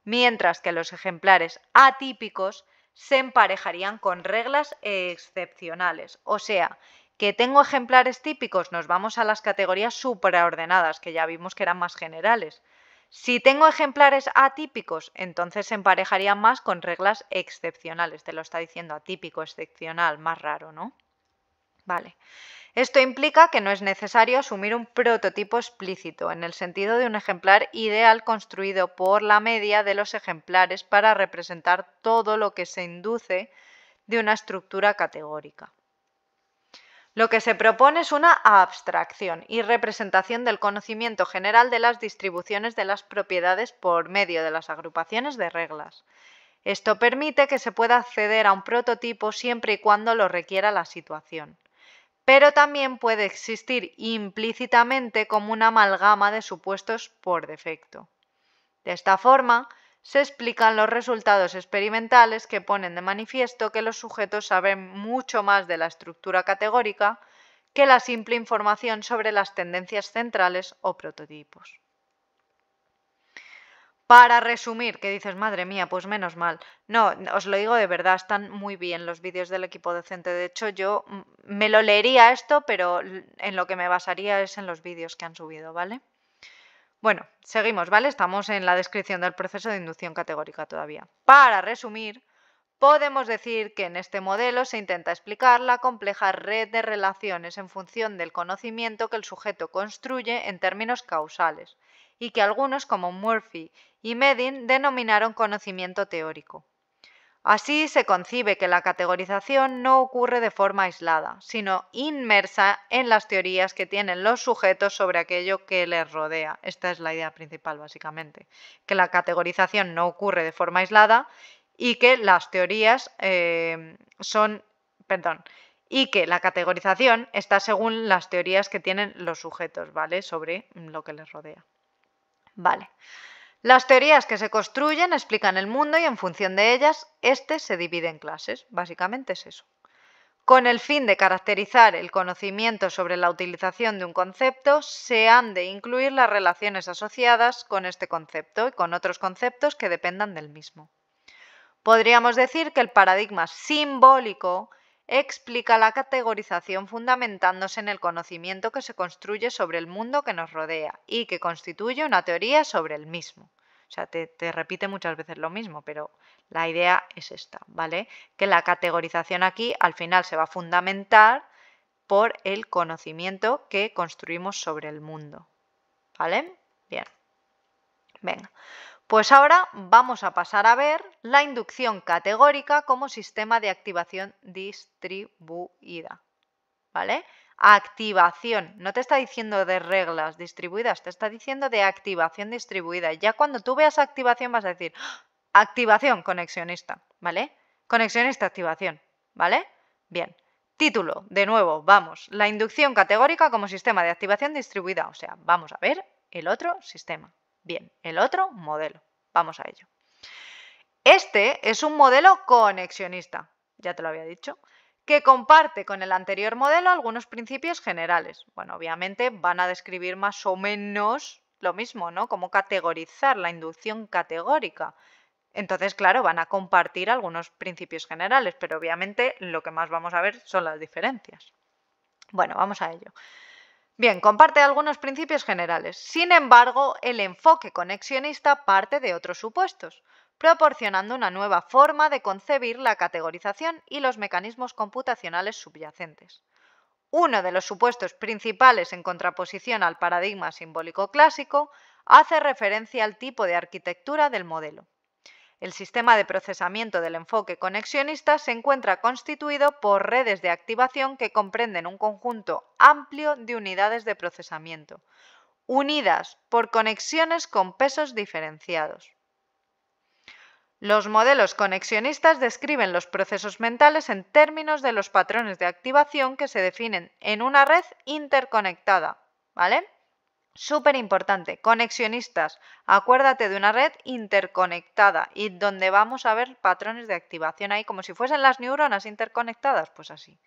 mientras que los ejemplares atípicos se emparejarían con reglas excepcionales, o sea, ¿Que tengo ejemplares típicos? Nos vamos a las categorías superordenadas, que ya vimos que eran más generales. Si tengo ejemplares atípicos, entonces se emparejarían más con reglas excepcionales. Te lo está diciendo atípico, excepcional, más raro, ¿no? Vale. Esto implica que no es necesario asumir un prototipo explícito, en el sentido de un ejemplar ideal construido por la media de los ejemplares para representar todo lo que se induce de una estructura categórica. Lo que se propone es una abstracción y representación del conocimiento general de las distribuciones de las propiedades por medio de las agrupaciones de reglas. Esto permite que se pueda acceder a un prototipo siempre y cuando lo requiera la situación. Pero también puede existir implícitamente como una amalgama de supuestos por defecto. De esta forma, se explican los resultados experimentales que ponen de manifiesto que los sujetos saben mucho más de la estructura categórica que la simple información sobre las tendencias centrales o prototipos. Para resumir, que dices, madre mía, pues menos mal. No, os lo digo de verdad, están muy bien los vídeos del equipo docente. De hecho, yo mm, me lo leería esto, pero en lo que me basaría es en los vídeos que han subido, ¿vale? Bueno, seguimos, ¿vale? Estamos en la descripción del proceso de inducción categórica todavía. Para resumir, podemos decir que en este modelo se intenta explicar la compleja red de relaciones en función del conocimiento que el sujeto construye en términos causales y que algunos como Murphy y Medin denominaron conocimiento teórico. Así se concibe que la categorización no ocurre de forma aislada, sino inmersa en las teorías que tienen los sujetos sobre aquello que les rodea. Esta es la idea principal, básicamente, que la categorización no ocurre de forma aislada y que las teorías eh, son, perdón, y que la categorización está según las teorías que tienen los sujetos, ¿vale? Sobre lo que les rodea. Vale. Las teorías que se construyen explican el mundo y en función de ellas, éste se divide en clases. Básicamente es eso. Con el fin de caracterizar el conocimiento sobre la utilización de un concepto, se han de incluir las relaciones asociadas con este concepto y con otros conceptos que dependan del mismo. Podríamos decir que el paradigma simbólico explica la categorización fundamentándose en el conocimiento que se construye sobre el mundo que nos rodea y que constituye una teoría sobre el mismo. O sea, te, te, repite muchas veces lo mismo, pero la idea es esta, ¿vale? Que la categorización aquí al final se va a fundamentar por el conocimiento que construimos sobre el mundo, ¿vale? Bien. Venga, pues ahora vamos a pasar a ver la inducción categórica como sistema de activación distribuida. ¿Vale? Activación. No te está diciendo de reglas distribuidas, te está diciendo de activación distribuida. Ya cuando tú veas activación vas a decir ah, activación conexionista, ¿vale? Conexionista activación, ¿vale? Bien. Título, de nuevo, vamos, la inducción categórica como sistema de activación distribuida, o sea, vamos a ver el otro sistema, Bien, el otro modelo. Vamos a ello. Este es un modelo conexionista, ya te lo había dicho, que comparte con el anterior modelo algunos principios generales. Bueno, obviamente van a describir más o menos lo mismo, ¿no? Cómo categorizar la inducción categórica. Entonces, claro, van a compartir algunos principios generales, pero obviamente lo que más vamos a ver son las diferencias. Bueno, vamos a ello. Bien, comparte algunos principios generales. Sin embargo, el enfoque conexionista parte de otros supuestos, proporcionando una nueva forma de concebir la categorización y los mecanismos computacionales subyacentes. Uno de los supuestos principales en contraposición al paradigma simbólico clásico hace referencia al tipo de arquitectura del modelo. El sistema de procesamiento del enfoque conexionista se encuentra constituido por redes de activación que comprenden un conjunto amplio de unidades de procesamiento, unidas por conexiones con pesos diferenciados. Los modelos conexionistas describen los procesos mentales en términos de los patrones de activación que se definen en una red interconectada, ¿vale? Súper importante, conexionistas. Acuérdate de una red interconectada y donde vamos a ver patrones de activación ahí, como si fuesen las neuronas interconectadas, pues así.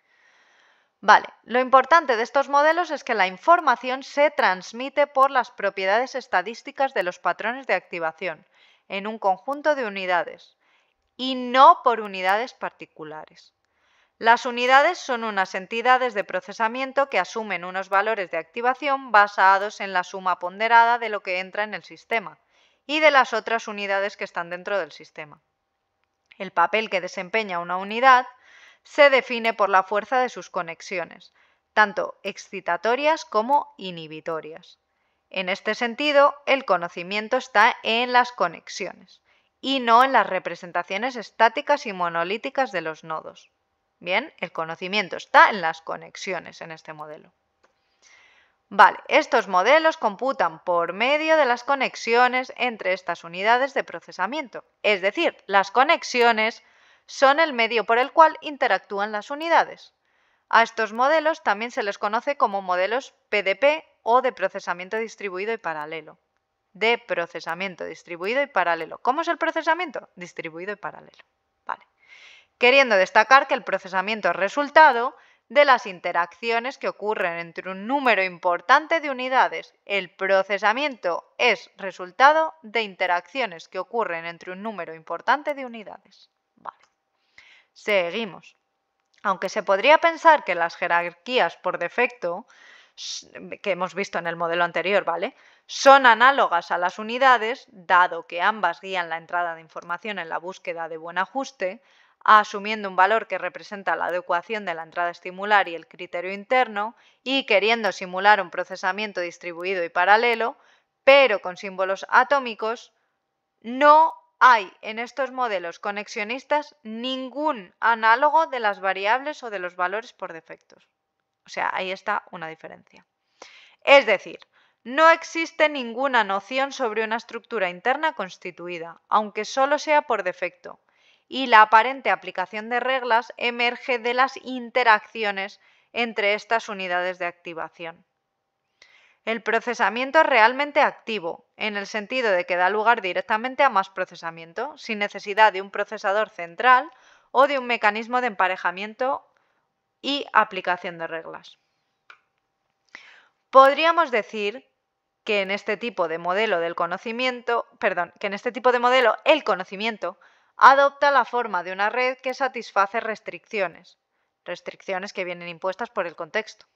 Vale, lo importante de estos modelos es que la información se transmite por las propiedades estadísticas de los patrones de activación en un conjunto de unidades y no por unidades particulares. Las unidades son unas entidades de procesamiento que asumen unos valores de activación basados en la suma ponderada de lo que entra en el sistema y de las otras unidades que están dentro del sistema. El papel que desempeña una unidad se define por la fuerza de sus conexiones, tanto excitatorias como inhibitorias. En este sentido, el conocimiento está en las conexiones y no en las representaciones estáticas y monolíticas de los nodos. Bien, el conocimiento está en las conexiones en este modelo. Vale, estos modelos computan por medio de las conexiones entre estas unidades de procesamiento. Es decir, las conexiones son el medio por el cual interactúan las unidades. A estos modelos también se les conoce como modelos PDP o de procesamiento distribuido y paralelo. De procesamiento distribuido y paralelo. ¿Cómo es el procesamiento? Distribuido y paralelo queriendo destacar que el procesamiento es resultado de las interacciones que ocurren entre un número importante de unidades. El procesamiento es resultado de interacciones que ocurren entre un número importante de unidades. Vale. Seguimos. Aunque se podría pensar que las jerarquías por defecto, que hemos visto en el modelo anterior, ¿vale? Son análogas a las unidades, dado que ambas guían la entrada de información en la búsqueda de buen ajuste, asumiendo un valor que representa la adecuación de la entrada estimular y el criterio interno, y queriendo simular un procesamiento distribuido y paralelo, pero con símbolos atómicos, no hay en estos modelos conexionistas ningún análogo de las variables o de los valores por defectos. O sea, ahí está una diferencia. Es decir, no existe ninguna noción sobre una estructura interna constituida, aunque solo sea por defecto, y la aparente aplicación de reglas emerge de las interacciones entre estas unidades de activación. El procesamiento es realmente activo, en el sentido de que da lugar directamente a más procesamiento, sin necesidad de un procesador central o de un mecanismo de emparejamiento y aplicación de reglas. Podríamos decir que en este tipo de modelo del conocimiento, perdón, que en este tipo de modelo el conocimiento adopta la forma de una red que satisface restricciones, restricciones que vienen impuestas por el contexto.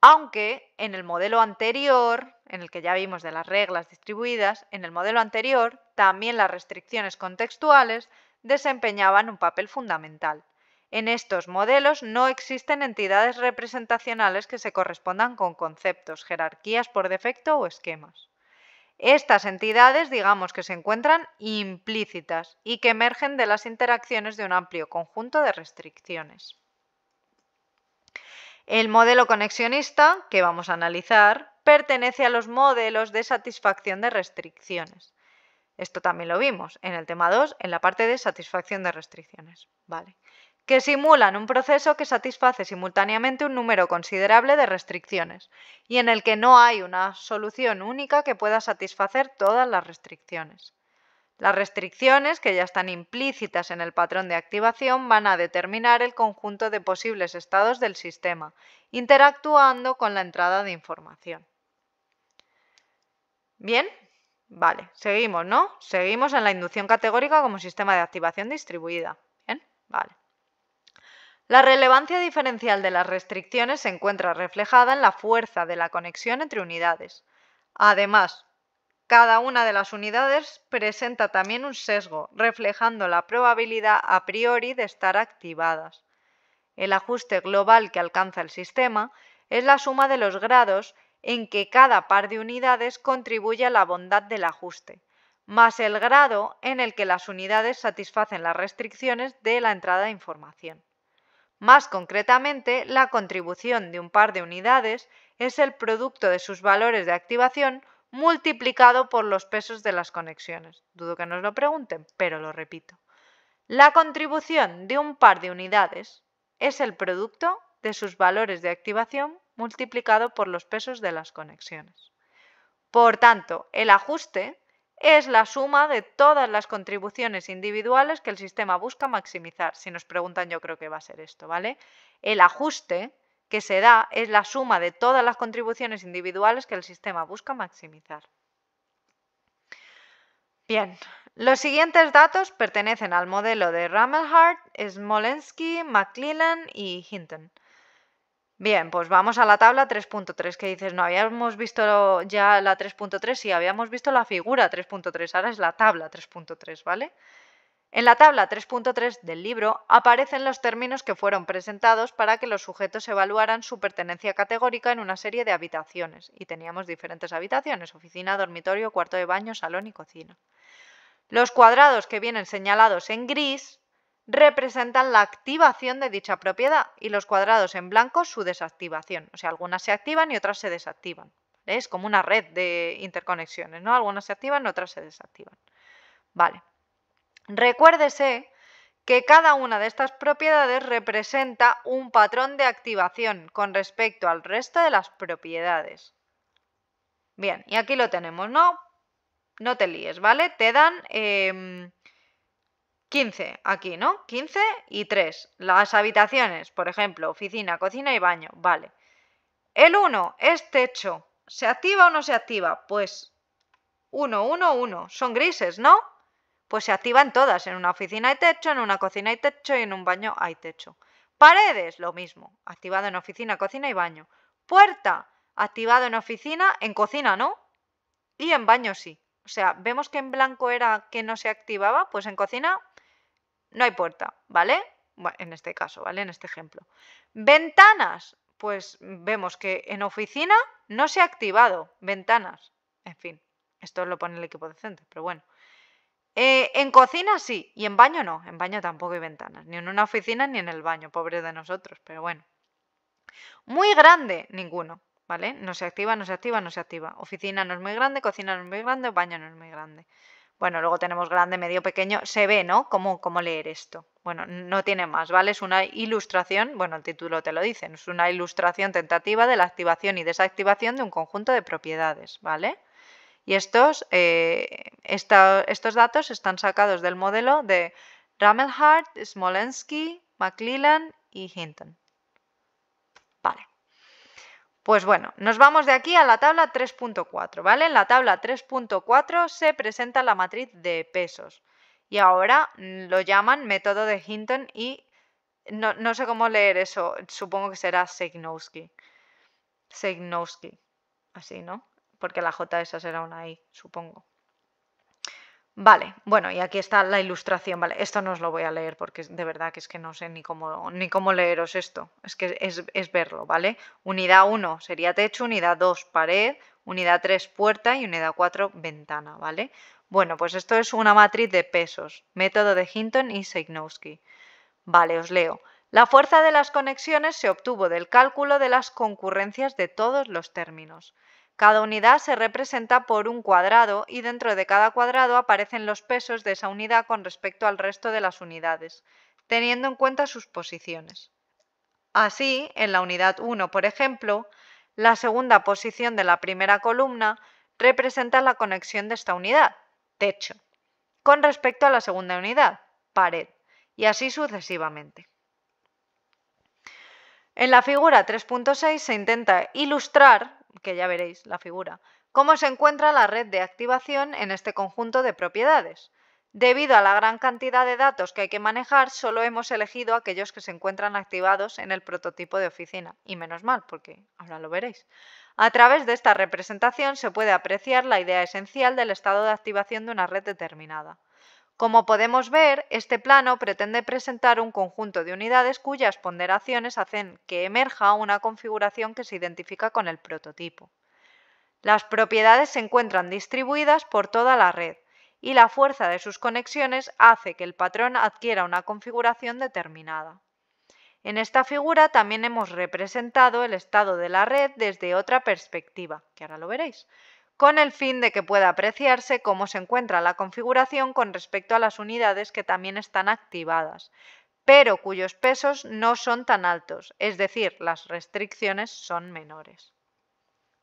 Aunque en el modelo anterior, en el que ya vimos de las reglas distribuidas, en el modelo anterior también las restricciones contextuales desempeñaban un papel fundamental. En estos modelos no existen entidades representacionales que se correspondan con conceptos, jerarquías por defecto o esquemas. Estas entidades digamos que se encuentran implícitas y que emergen de las interacciones de un amplio conjunto de restricciones. El modelo conexionista, que vamos a analizar, pertenece a los modelos de satisfacción de restricciones. Esto también lo vimos en el tema 2, en la parte de satisfacción de restricciones. Vale que simulan un proceso que satisface simultáneamente un número considerable de restricciones y en el que no hay una solución única que pueda satisfacer todas las restricciones. Las restricciones, que ya están implícitas en el patrón de activación, van a determinar el conjunto de posibles estados del sistema, interactuando con la entrada de información. Bien, vale, seguimos, ¿no? Seguimos en la inducción categórica como sistema de activación distribuida. Bien, vale. La relevancia diferencial de las restricciones se encuentra reflejada en la fuerza de la conexión entre unidades. Además, cada una de las unidades presenta también un sesgo, reflejando la probabilidad a priori de estar activadas. El ajuste global que alcanza el sistema es la suma de los grados en que cada par de unidades contribuye a la bondad del ajuste, más el grado en el que las unidades satisfacen las restricciones de la entrada de información. Más concretamente, la contribución de un par de unidades es el producto de sus valores de activación multiplicado por los pesos de las conexiones. Dudo que nos lo pregunten, pero lo repito. La contribución de un par de unidades es el producto de sus valores de activación multiplicado por los pesos de las conexiones. Por tanto, el ajuste es la suma de todas las contribuciones individuales que el sistema busca maximizar. Si nos preguntan, yo creo que va a ser esto, ¿vale? El ajuste que se da es la suma de todas las contribuciones individuales que el sistema busca maximizar. Bien, los siguientes datos pertenecen al modelo de Ramelhart, Smolensky, McClellan y Hinton. Bien, pues vamos a la tabla 3.3 que dices, no habíamos visto ya la 3.3, sí, habíamos visto la figura 3.3, ahora es la tabla 3.3, ¿vale? En la tabla 3.3 del libro aparecen los términos que fueron presentados para que los sujetos evaluaran su pertenencia categórica en una serie de habitaciones, y teníamos diferentes habitaciones, oficina, dormitorio, cuarto de baño, salón y cocina. Los cuadrados que vienen señalados en gris representan la activación de dicha propiedad y los cuadrados en blanco su desactivación. O sea, algunas se activan y otras se desactivan. Es como una red de interconexiones, ¿no? Algunas se activan, otras se desactivan. Vale. Recuérdese que cada una de estas propiedades representa un patrón de activación con respecto al resto de las propiedades. Bien, y aquí lo tenemos, ¿no? No te líes, ¿vale? Te dan em, 15 aquí, ¿no? 15 y 3. Las habitaciones, por ejemplo, oficina, cocina y baño. Vale. El 1 es techo. ¿Se activa o no se activa? Pues 1, 1, 1. Son grises, ¿no? Pues se activan todas. En una oficina hay techo, en una cocina hay techo y en un baño hay techo. Paredes, lo mismo. Activado en oficina, cocina y baño. Puerta, activado en oficina, en cocina no. Y en baño sí. O sea, vemos que en blanco era que no se activaba, pues en cocina no hay puerta, ¿vale? en este caso, ¿vale? En este ejemplo. Ventanas, pues vemos que en oficina no se ha activado ventanas. En fin, esto lo pone el equipo decente, pero bueno. Eh, en cocina sí, y en baño no, en baño tampoco hay ventanas, ni en una oficina ni en el baño, pobre de nosotros, pero bueno. Muy grande, ninguno, ¿vale? No se activa, no se activa, no se activa. Oficina no es muy grande, cocina no es muy grande, baño no es muy grande. Bueno, luego tenemos grande, medio, pequeño. Se ve, ¿no? ¿Cómo, leer esto? Bueno, no tiene más, ¿vale? Es una ilustración, bueno, el título te lo dicen, es una ilustración tentativa de la activación y desactivación de un conjunto de propiedades, ¿vale? Y estos, eh, estos datos están sacados del modelo de Ramelhart, Smolensky, McClellan y Hinton. Pues bueno, nos vamos de aquí a la tabla 3.4, ¿vale? En la tabla 3.4 se presenta la matriz de pesos y ahora mm, lo llaman método de Hinton y no, sé cómo leer eso, supongo que será Segnowski. Segnowski, así, ¿no? Porque la J esa será una I, supongo. Vale, bueno, y aquí está la ilustración, vale, esto no os lo voy a leer porque de verdad que es que no sé ni cómo, ni cómo leeros esto, es que es, es verlo, ¿vale? Unidad 1 sería techo, unidad 2 pared, unidad 3 puerta y unidad 4 ventana, ¿vale? Bueno, pues esto es una matriz de pesos, método de Hinton y Seignowski. Vale, os leo. La fuerza de las conexiones se obtuvo del cálculo de las concurrencias de todos los términos. Cada unidad se representa por un cuadrado y dentro de cada cuadrado aparecen los pesos de esa unidad con respecto al resto de las unidades, teniendo en cuenta sus posiciones. Así, en la unidad 1, por ejemplo, la segunda posición de la primera columna representa la conexión de esta unidad, techo, con respecto a la segunda unidad, pared, y así sucesivamente. En la figura 3.6 se intenta ilustrar que ya veréis la figura, cómo se encuentra la red de activación en este conjunto de propiedades. Debido a la gran cantidad de datos que hay que manejar, solo hemos elegido aquellos que se encuentran activados en el prototipo de oficina, y menos mal, porque ahora lo veréis. A través de esta representación se puede apreciar la idea esencial del estado de activación de una red determinada. Como podemos ver, este plano pretende presentar un conjunto de unidades cuyas ponderaciones hacen que emerja una configuración que se identifica con el prototipo. Las propiedades se encuentran distribuidas por toda la red y la fuerza de sus conexiones hace que el patrón adquiera una configuración determinada. En esta figura también hemos representado el estado de la red desde otra perspectiva, que ahora lo veréis, con el fin de que pueda apreciarse cómo se encuentra la configuración con respecto a las unidades que también están activadas, pero cuyos pesos no son tan altos, es decir, las restricciones son menores.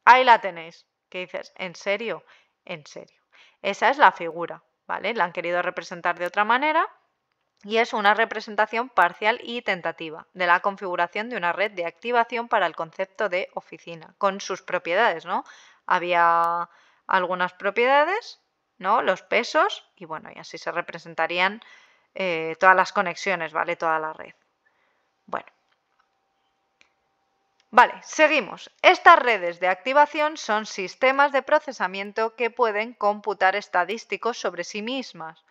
Ahí la tenéis, que dices, ¿en serio? En serio. Esa es la figura, ¿vale? La han querido representar de otra manera y es una representación parcial y tentativa de la configuración de una red de activación para el concepto de oficina, con sus propiedades, ¿no? había algunas propiedades, ¿no? Los pesos, y bueno, y así se representarían eh, todas las conexiones, ¿vale? Toda la red. Bueno. Vale, seguimos. Estas redes de activación son sistemas de procesamiento que pueden computar estadísticos sobre sí mismas,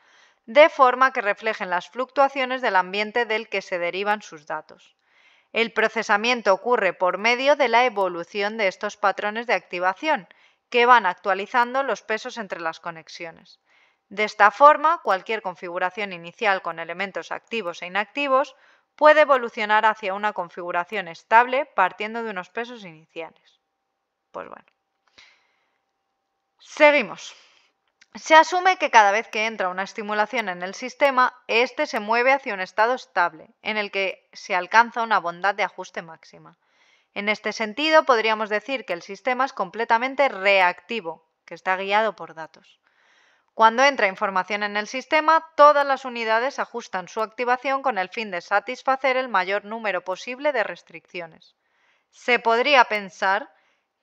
de forma que reflejen las fluctuaciones del ambiente del que se derivan sus datos. El procesamiento ocurre por medio de la evolución de estos patrones de activación, que van actualizando los pesos entre las conexiones. De esta forma, cualquier configuración inicial con elementos activos e inactivos puede evolucionar hacia una configuración estable partiendo de unos pesos iniciales. Pues Seguimos. Se asume que cada vez que entra una estimulación en el sistema, éste se mueve hacia un estado estable, en el que se alcanza una bondad de ajuste máxima. En este sentido, podríamos decir que el sistema es completamente reactivo, que está guiado por datos. Cuando entra información en el sistema, todas las unidades ajustan su activación con el fin de satisfacer el mayor número posible de restricciones. Se podría pensar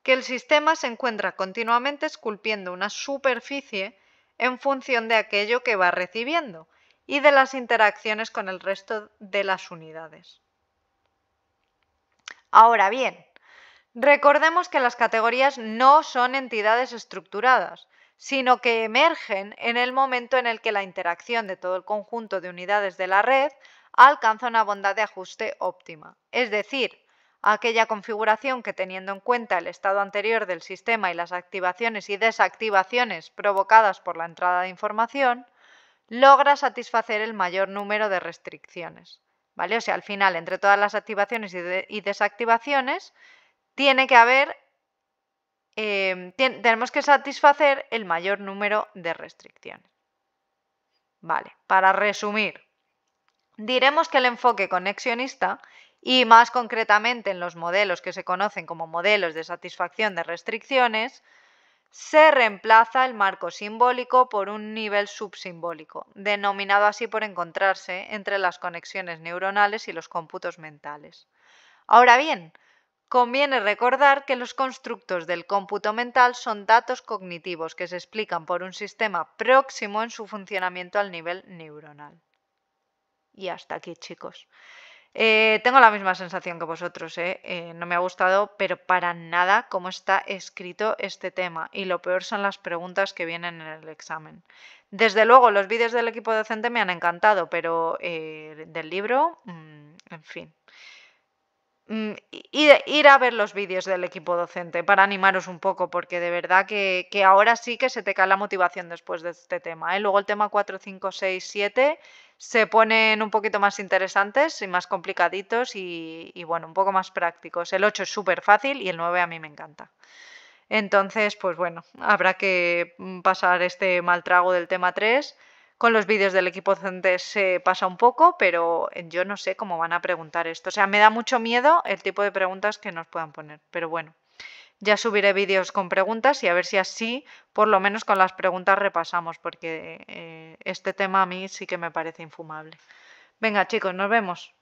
que el sistema se encuentra continuamente esculpiendo una superficie en función de aquello que va recibiendo y de las interacciones con el resto de las unidades. Ahora bien, recordemos que las categorías no son entidades estructuradas, sino que emergen en el momento en el que la interacción de todo el conjunto de unidades de la red alcanza una bondad de ajuste óptima, es decir, aquella configuración que teniendo en cuenta el estado anterior del sistema y las activaciones y desactivaciones provocadas por la entrada de información, logra satisfacer el mayor número de restricciones. ¿Vale? O sea, al final, entre todas las activaciones y, desactivaciones, tiene que haber, em, tenemos que satisfacer el mayor número de restricciones. Vale, para resumir, diremos que el enfoque conexionista y más concretamente en los modelos que se conocen como modelos de satisfacción de restricciones, se reemplaza el marco simbólico por un nivel subsimbólico, denominado así por encontrarse entre las conexiones neuronales y los cómputos mentales. Ahora bien, conviene recordar que los constructos del cómputo mental son datos cognitivos que se explican por un sistema próximo en su funcionamiento al nivel neuronal. Y hasta aquí, chicos. Eh, tengo la misma sensación que vosotros, eh, eh, no me ha gustado, pero para nada cómo está escrito este tema. Y lo peor son las preguntas que vienen en el examen. Desde luego, los vídeos del equipo docente me han encantado, pero del libro, mm, en fin. Mm, ir, ir, a ver los vídeos del equipo docente para animaros un poco, porque de verdad que, ahora sí que se te cae la motivación después de este tema. ¿eh? Luego el tema 4, 5, 6, 7 se ponen un poquito más interesantes y más complicaditos y, y bueno, un poco más prácticos. El 8 es súper fácil y el 9 a mí me encanta. Entonces, pues bueno, habrá que mm, pasar este mal trago del tema 3 con los vídeos del equipo Centes se pasa un poco, pero yo no sé cómo van a preguntar esto. O sea, me da mucho miedo el tipo de preguntas que nos puedan poner, pero bueno. Ya subiré vídeos con preguntas y a ver si así, por lo menos con las preguntas, repasamos, porque eh, este tema a mí sí que me parece infumable. Venga, chicos, nos vemos.